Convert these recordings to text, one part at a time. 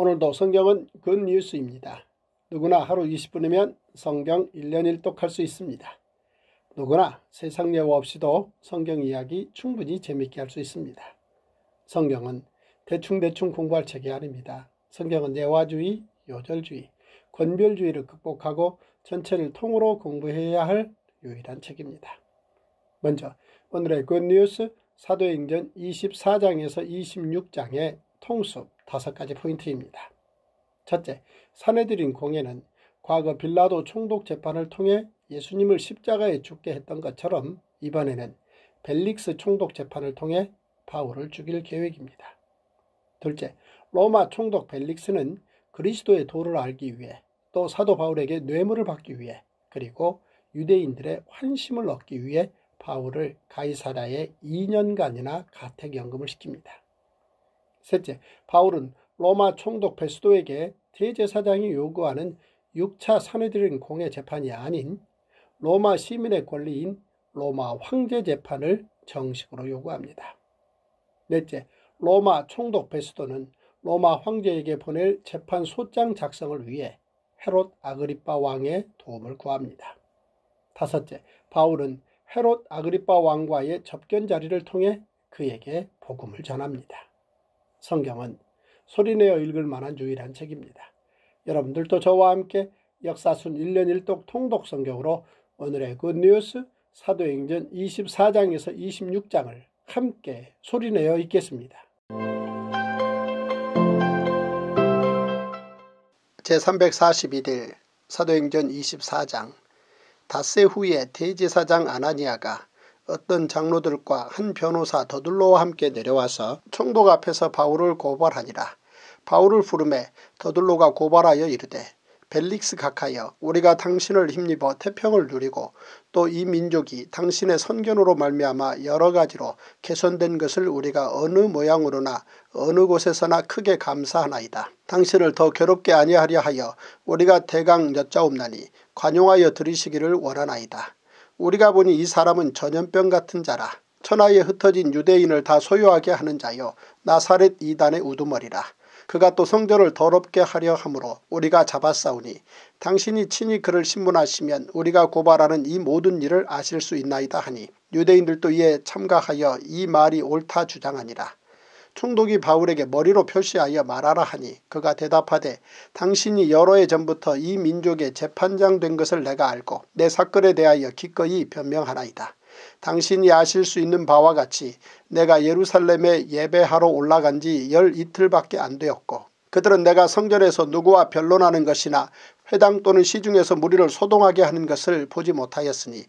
오늘도 성경은 굿뉴스입니다. 누구나 하루 20분이면 성경 1년 1독 할 수 있습니다. 누구나 세상 예고 없이도 성경 이야기 충분히 재밌게 할 수 있습니다. 성경은 대충대충 공부할 책이 아닙니다. 성경은 예화주의, 요절주의, 권별주의를 극복하고 전체를 통으로 공부해야 할 유일한 책입니다. 먼저 오늘의 굿뉴스 사도행전 24장에서 26장에 통수 다섯 가지 포인트입니다. 첫째, 사내들인 공예는 과거 빌라도 총독 재판을 통해 예수님을 십자가에 죽게 했던 것처럼 이번에는 벨릭스 총독 재판을 통해 바울을 죽일 계획입니다. 둘째, 로마 총독 벨릭스는 그리스도의 도를 알기 위해 또 사도 바울에게 뇌물을 받기 위해 그리고 유대인들의 환심을 얻기 위해 바울을 가이사라에 2년간이나 가택연금을 시킵니다. 셋째, 바울은 로마 총독 베스도에게 대제사장이 요구하는 6차 산헤드린 공의 재판이 아닌 로마 시민의 권리인 로마 황제 재판을 정식으로 요구합니다. 넷째, 로마 총독 베스도는 로마 황제에게 보낼 재판 소장 작성을 위해 헤롯 아그리파 왕의 도움을 구합니다. 다섯째, 바울은 헤롯 아그리파 왕과의 접견 자리를 통해 그에게 복음을 전합니다. 성경은 소리내어 읽을 만한 유일한 책입니다. 여러분들도 저와 함께 역사순 1년 1독 통독 성경으로 오늘의 굿뉴스 그 사도행전 24장에서 26장을 함께 소리내어 읽겠습니다. 제3 4 1일 사도행전 24장 닷새 후에 대제사장 아나니아가 어떤 장로들과 한 변호사 더둘로와 함께 내려와서 총독 앞에서 바울을 고발하니라. 바울을 부름에 더둘로가 고발하여 이르되 벨릭스 각하여 우리가 당신을 힘입어 태평을 누리고 또 이 민족이 당신의 선견으로 말미암아 여러가지로 개선된 것을 우리가 어느 모양으로나 어느 곳에서나 크게 감사하나이다. 당신을 더 괴롭게 아니하려 하여 우리가 대강 여짜옵나니 관용하여 들으시기를 원하나이다. 우리가 보니 이 사람은 전염병 같은 자라 천하에 흩어진 유대인을 다 소유하게 하는 자요 나사렛 이단의 우두머리라 그가 또 성전을 더럽게 하려 함으로 우리가 잡았사오니 당신이 친히 그를 신문하시면 우리가 고발하는 이 모든 일을 아실 수 있나이다 하니 유대인들도 이에 참가하여 이 말이 옳다 주장하니라. 총독이 바울에게 머리로 표시하여 말하라 하니 그가 대답하되 당신이 여러 해 전부터 이 민족의 재판장 된 것을 내가 알고 내 사건에 대하여 기꺼이 변명하나이다. 당신이 아실 수 있는 바와 같이 내가 예루살렘에 예배하러 올라간 지 열 이틀밖에 안 되었고 그들은 내가 성전에서 누구와 변론하는 것이나 회당 또는 시중에서 무리를 소동하게 하는 것을 보지 못하였으니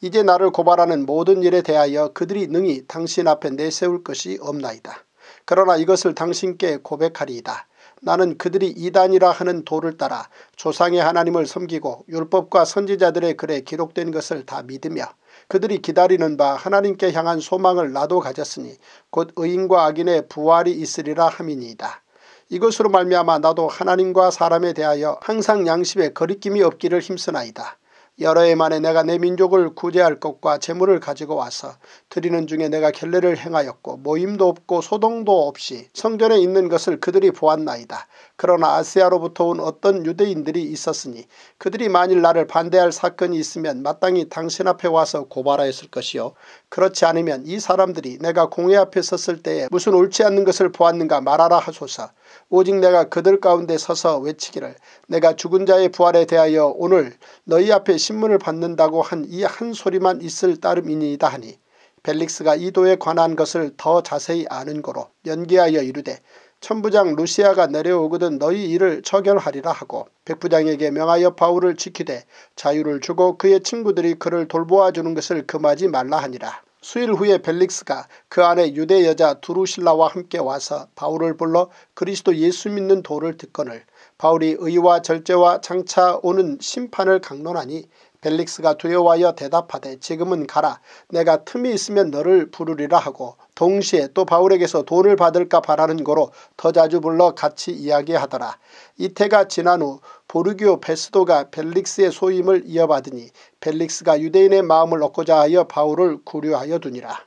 이제 나를 고발하는 모든 일에 대하여 그들이 능히 당신 앞에 내세울 것이 없나이다. 그러나 이것을 당신께 고백하리이다. 나는 그들이 이단이라 하는 도를 따라 조상의 하나님을 섬기고 율법과 선지자들의 글에 기록된 것을 다 믿으며 그들이 기다리는 바 하나님께 향한 소망을 나도 가졌으니 곧 의인과 악인의 부활이 있으리라 함이니이다. 이것으로 말미암아 나도 하나님과 사람에 대하여 항상 양심에 거리낌이 없기를 힘쓰나이다. 여러 해 만에 내가 내 민족을 구제할 것과 재물을 가지고 와서 드리는 중에 내가 결례를 행하였고 모임도 없고 소동도 없이 성전에 있는 것을 그들이 보았나이다. 그러나 아시아로부터 온 어떤 유대인들이 있었으니 그들이 만일 나를 반대할 사건이 있으면 마땅히 당신 앞에 와서 고발하였을 것이요 그렇지 않으면 이 사람들이 내가 공회 앞에 섰을 때에 무슨 옳지 않는 것을 보았는가 말하라 하소서 오직 내가 그들 가운데 서서 외치기를 내가 죽은 자의 부활에 대하여 오늘 너희 앞에 신문을 받는다고 한 이한 한 소리만 있을 따름이니이다 하니 벨릭스가 이도에 관한 것을 더 자세히 아는 거로 연기하여 이르되 천부장 루시아가 내려오거든 너희 일을 처결하리라 하고 백부장에게 명하여 바울을 지키되 자유를 주고 그의 친구들이 그를 돌보아 주는 것을 금하지 말라 하니라. 수일 후에 벨릭스가 그 안에 유대 여자 두루실라와 함께 와서 바울을 불러 그리스도 예수 믿는 도를 듣거늘 바울이 의와 절제와 장차 오는 심판을 강론하니 벨릭스가 두려워하여 대답하되 지금은 가라 내가 틈이 있으면 너를 부르리라 하고 동시에 또 바울에게서 돈을 받을까 바라는 거로 더 자주 불러 같이 이야기하더라. 이태가 지난 후 보르기오 베스도가 벨릭스의 소임을 이어받으니 벨릭스가 유대인의 마음을 얻고자 하여 바울을 구류하여 두니라.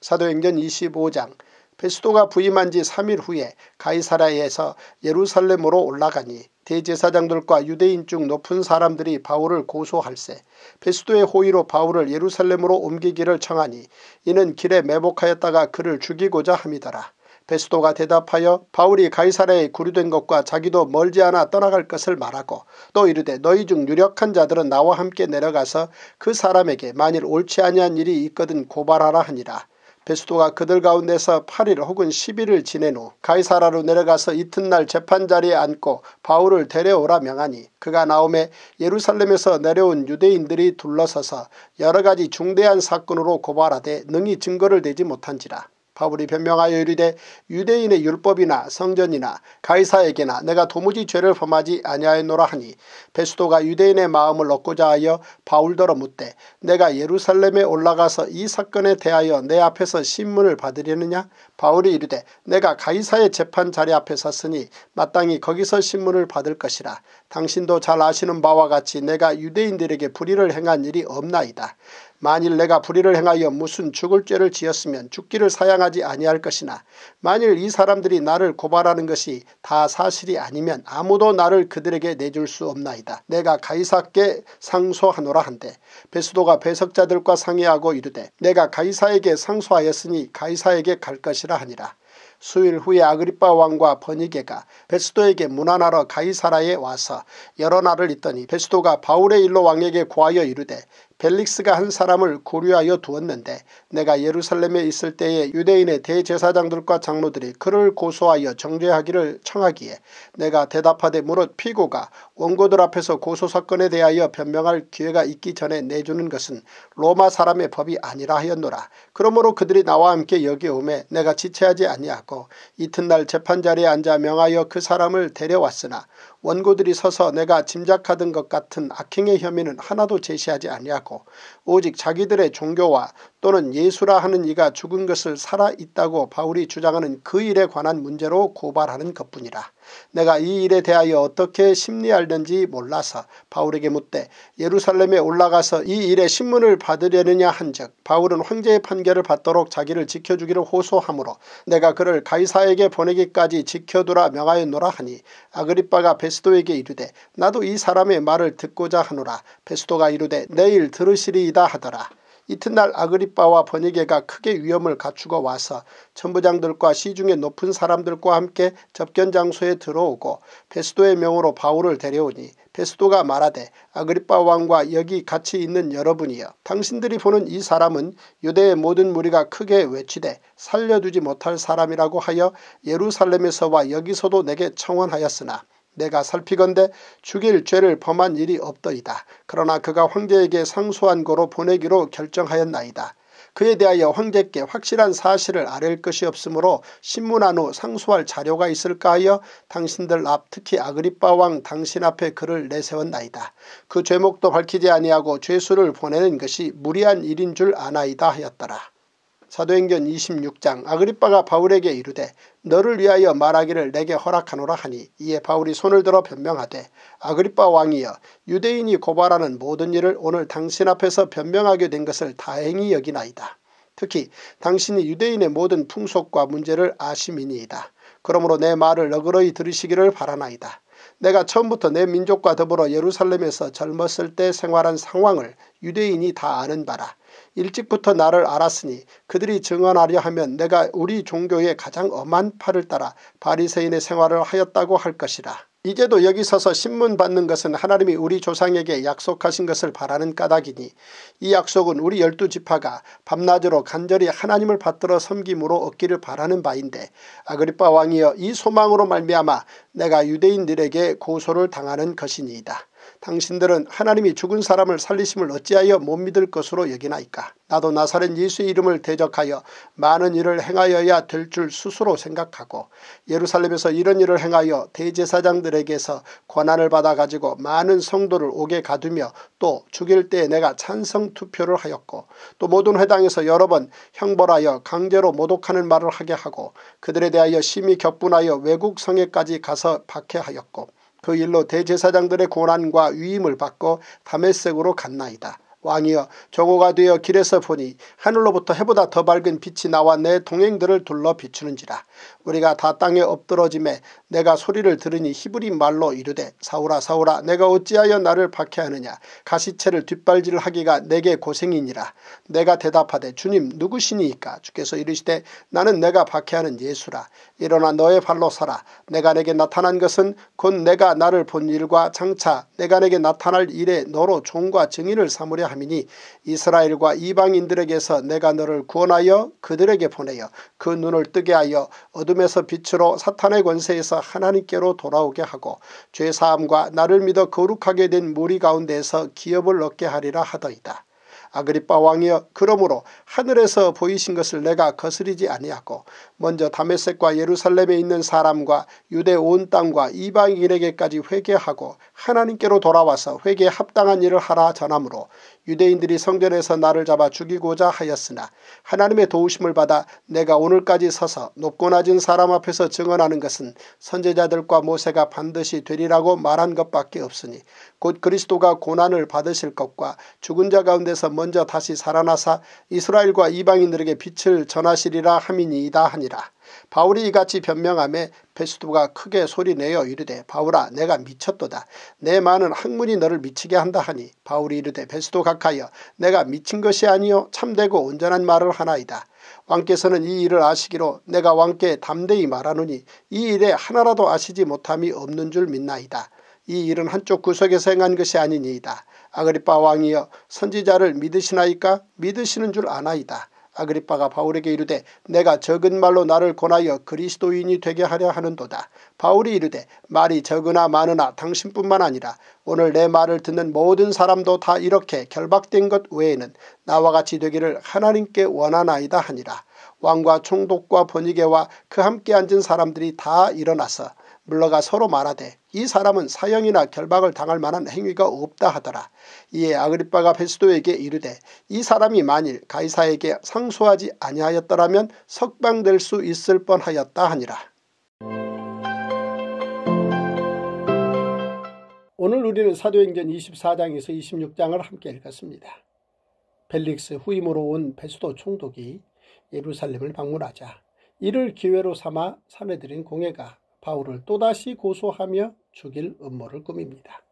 사도행전 25장 베스도가 부임한 지 3일 후에 가이사라에서 예루살렘으로 올라가니 대제사장들과 유대인 중 높은 사람들이 바울을 고소할세 베스도의 호의로 바울을 예루살렘으로 옮기기를 청하니 이는 길에 매복하였다가 그를 죽이고자 함이더라. 베스도가 대답하여 바울이 가이사라에 구류된 것과 자기도 멀지 않아 떠나갈 것을 말하고 또 이르되 너희 중 유력한 자들은 나와 함께 내려가서 그 사람에게 만일 옳지 아니한 일이 있거든 고발하라 하니라. 베스도가 그들 가운데서 8일 혹은 10일을 지낸 후 가이사라로 내려가서 이튿날 재판자리에 앉고 바울을 데려오라 명하니 그가 나옴에 예루살렘에서 내려온 유대인들이 둘러서서 여러가지 중대한 사건으로 고발하되 능히 증거를 대지 못한지라. 바울이 변명하여 이르되 유대인의 율법이나 성전이나 가이사에게나 내가 도무지 죄를 범하지 아니하였노라 하니 베스도가 유대인의 마음을 얻고자 하여 바울더러 묻되 내가 예루살렘에 올라가서 이 사건에 대하여 내 앞에서 신문을 받으려느냐 바울이 이르되 내가 가이사의 재판 자리 앞에 섰으니 마땅히 거기서 신문을 받을 것이라 당신도 잘 아시는 바와 같이 내가 유대인들에게 불의를 행한 일이 없나이다 만일 내가 불의를 행하여 무슨 죽을 죄를 지었으면 죽기를 사양하지 아니할 것이나 만일 이 사람들이 나를 고발하는 것이 다 사실이 아니면 아무도 나를 그들에게 내줄 수 없나이다. 내가 가이사께 상소하노라 한대 베스도가 배석자들과 상의하고 이르되 내가 가이사에게 상소하였으니 가이사에게 갈 것이라 하니라. 수일 후에 아그리빠 왕과 버니게가 베스도에게 문안하러 가이사라에 와서 여러 날을 있더니 베스도가 바울의 일로 왕에게 구하여 이르되 벨릭스가 한 사람을 고려하여 두었는데 내가 예루살렘에 있을 때에 유대인의 대제사장들과 장로들이 그를 고소하여 정죄하기를 청하기에 내가 대답하되 무릇 피고가 원고들 앞에서 고소사건에 대하여 변명할 기회가 있기 전에 내주는 것은 로마 사람의 법이 아니라 하였노라. 그러므로 그들이 나와 함께 여기에 오매 내가 지체하지 아니하고 이튿날 재판자리에 앉아 명하여 그 사람을 데려왔으나 원고들이 서서 내가 짐작하던 것 같은 악행의 혐의는 하나도 제시하지 아니하고 오직 자기들의 종교와 또는 예수라 하는 이가 죽은 것을 살아있다고 바울이 주장하는 그 일에 관한 문제로 고발하는 것뿐이라. 내가 이 일에 대하여 어떻게 심리할는지 몰라서 바울에게 묻되 예루살렘에 올라가서 이일에 신문을 받으려느냐 한즉 바울은 황제의 판결을 받도록 자기를 지켜주기를 호소하므로 내가 그를 가이사에게 보내기까지 지켜두라 명하였노라 하니 아그리빠가 베스도에게 이르되 나도 이 사람의 말을 듣고자 하노라 베스도가 이르되 내일 들으시리이다 아니다 하더라. 이튿날 아그리빠와 번이게가 크게 위험을 갖추고 와서 천부장들과 시중의 높은 사람들과 함께 접견 장소에 들어오고 베스도의 명으로 바울을 데려오니 베스도가 말하되 아그리빠 왕과 여기 같이 있는 여러분이여 당신들이 보는 이 사람은 유대의 모든 무리가 크게 외치되 살려두지 못할 사람이라고 하여 예루살렘에서와 여기서도 내게 청원하였으나 내가 살피건대 죽일 죄를 범한 일이 없더이다. 그러나 그가 황제에게 상소한 거로 보내기로 결정하였나이다. 그에 대하여 황제께 확실한 사실을 아랠 것이 없으므로 신문한 후 상소할 자료가 있을까 하여 당신들 앞 특히 아그리빠 왕 당신 앞에 그를 내세웠나이다. 그 죄목도 밝히지 아니하고 죄수를 보내는 것이 무리한 일인 줄 아나이다 하였더라. 사도행전 26장 아그리빠가 바울에게 이르되 너를 위하여 말하기를 내게 허락하노라 하니 이에 바울이 손을 들어 변명하되 아그리빠 왕이여 유대인이 고발하는 모든 일을 오늘 당신 앞에서 변명하게 된 것을 다행히 여기나이다. 특히 당신이 유대인의 모든 풍속과 문제를 아심이니이다. 그러므로 내 말을 너그러이 들으시기를 바라나이다. 내가 처음부터 내 민족과 더불어 예루살렘에서 젊었을 때 생활한 상황을 유대인이 다 아는 바라 일찍부터 나를 알았으니 그들이 증언하려 하면 내가 우리 종교의 가장 엄한 팔을 따라 바리새인의 생활을 하였다고 할 것이라. 이제도 여기 서서 신문 받는 것은 하나님이 우리 조상에게 약속하신 것을 바라는 까닭이니 이 약속은 우리 열두 지파가 밤낮으로 간절히 하나님을 받들어 섬김으로 얻기를 바라는 바인데 아그리파 왕이여 이 소망으로 말미암아 내가 유대인들에게 고소를 당하는 것이니이다. 당신들은 하나님이 죽은 사람을 살리심을 어찌하여 못 믿을 것으로 여기나이까. 나도 나사렛 예수의 이름을 대적하여 많은 일을 행하여야 될 줄 스스로 생각하고 예루살렘에서 이런 일을 행하여 대제사장들에게서 권한을 받아가지고 많은 성도를 옥에 가두며 또 죽일 때에 내가 찬성 투표를 하였고 또 모든 회당에서 여러 번 형벌하여 강제로 모독하는 말을 하게 하고 그들에 대하여 심히 격분하여 외국 성에까지 가서 박해하였고 그 일로 대제사장들의 고난과 위임을 받고 다메색으로 갔나이다. 왕이여 조고가 되어 길에서 보니 하늘로부터 해보다 더 밝은 빛이 나와 내 동행들을 둘러 비추는지라 우리가 다 땅에 엎드러짐에 내가 소리를 들으니 히브리 말로 이르되 사오라 사오라 내가 어찌하여 나를 박해하느냐 가시체를 뒷발질 하기가 내게 고생이니라 내가 대답하되 주님 누구시니이까 주께서 이르시되 나는 내가 박해하는 예수라 일어나 너의 발로 서라 내가 내게 나타난 것은 곧 내가 나를 본 일과 장차 내가 내게 나타날 일에 너로 종과 증인을 삼으려 하미니 이스라엘과 이방인들에게서 내가 너를 구원하여 그들에게 보내어 그 눈을 뜨게 하여 어둠에서 빛으로 사탄의 권세에서 하나님께로 돌아오게 하고 죄사함과 나를 믿어 거룩하게 된 무리 가운데에서 기업을 얻게 하리라 하더이다. 아그리빠 왕이여 그러므로 하늘에서 보이신 것을 내가 거스리지 아니하고 먼저 다메섹과 예루살렘에 있는 사람과 유대 온 땅과 이방인에게까지 회개하고 하나님께로 돌아와서 회개에 합당한 일을 하라 전함으로 유대인들이 성전에서 나를 잡아 죽이고자 하였으나 하나님의 도우심을 받아 내가 오늘까지 서서 높고 낮은 사람 앞에서 증언하는 것은 선제자들과 모세가 반드시 되리라고 말한 것밖에 없으니 곧 그리스도가 고난을 받으실 것과 죽은 자 가운데서 먼저 다시 살아나사 이스라엘과 이방인들에게 빛을 전하시리라 함이니이다 하니라. 바울이 이같이 변명함에 베스도가 크게 소리내어 이르되 바울아 내가 미쳤도다. 내 많은 학문이 너를 미치게 한다 하니 바울이 이르되 베스도 각하여 내가 미친 것이 아니요 참되고 온전한 말을 하나이다. 왕께서는 이 일을 아시기로 내가 왕께 담대히 말하노니 이 일에 하나라도 아시지 못함이 없는 줄 믿나이다. 이 일은 한쪽 구석에서 행한 것이 아니니이다. 아그리빠 왕이여 선지자를 믿으시나이까 믿으시는 줄 아나이다. 아그리빠가 바울에게 이르되 내가 적은 말로 나를 권하여 그리스도인이 되게 하려 하는도다. 바울이 이르되 말이 적으나 많으나 당신뿐만 아니라 오늘 내 말을 듣는 모든 사람도 다 이렇게 결박된 것 외에는 나와 같이 되기를 하나님께 원하나이다 하니라. 왕과 총독과 번이개와 그 함께 앉은 사람들이 다 일어나서 물러가 서로 말하되 이 사람은 사형이나 결박을 당할 만한 행위가 없다 하더라. 이에 아그리빠가 베스도에게 이르되 이 사람이 만일 가이사에게 상소하지 아니하였더라면 석방될 수 있을 뻔하였다 하니라. 오늘 우리는 사도행전 24장에서 26장을 함께 읽었습니다. 벨릭스 후임으로 온 베스도 총독이 예루살렘을 방문하자 이를 기회로 삼아 사내들인 공예가 바울을 또다시 고소하며 죽일 음모를 꾸밉니다.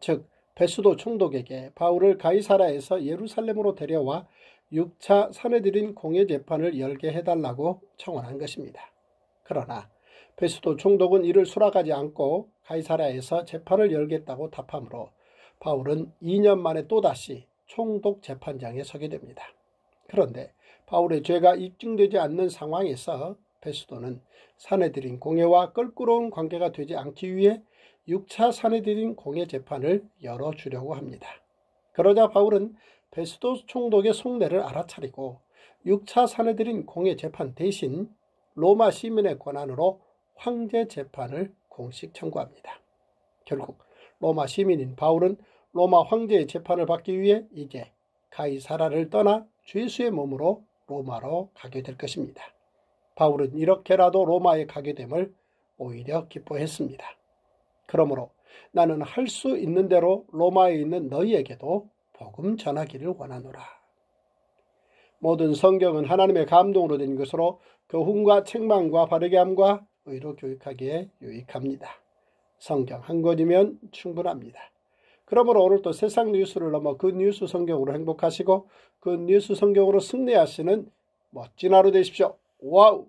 즉 베스도 총독에게 바울을 가이사라에서 예루살렘으로 데려와 6차 사내들인 공예 재판을 열게 해달라고 청원한 것입니다. 그러나 베스도 총독은 이를 수락하지 않고 가이사라에서 재판을 열겠다고 답하므로 바울은 2년 만에 또다시 총독 재판장에 서게 됩니다. 그런데 바울의 죄가 입증되지 않는 상황에서 베스도는 사내들인 공예와 껄끄러운 관계가 되지 않기 위해 6차 사내들인 공예 재판을 열어주려고 합니다. 그러자 바울은 베스도 총독의 속내를 알아차리고 6차 사내들인 공예 재판 대신 로마 시민의 권한으로 황제 재판을 공식 청구합니다. 결국 로마 시민인 바울은 로마 황제의 재판을 받기 위해 이제 가이사라를 떠나 죄수의 몸으로 로마로 가게 될 것입니다. 바울은 이렇게라도 로마에 가게 됨을 오히려 기뻐했습니다. 그러므로 나는 할 수 있는 대로 로마에 있는 너희에게도 복음 전하기를 원하노라. 모든 성경은 하나님의 감동으로 된 것으로 교훈과 그 책망과 바르게함과 의로 교육하기에 유익합니다. 성경 한 권이면 충분합니다. 그러므로 오늘도 세상 뉴스를 넘어 그 뉴스 성경으로 행복하시고 그 뉴스 성경으로 승리하시는 멋진 하루 되십시오. Wow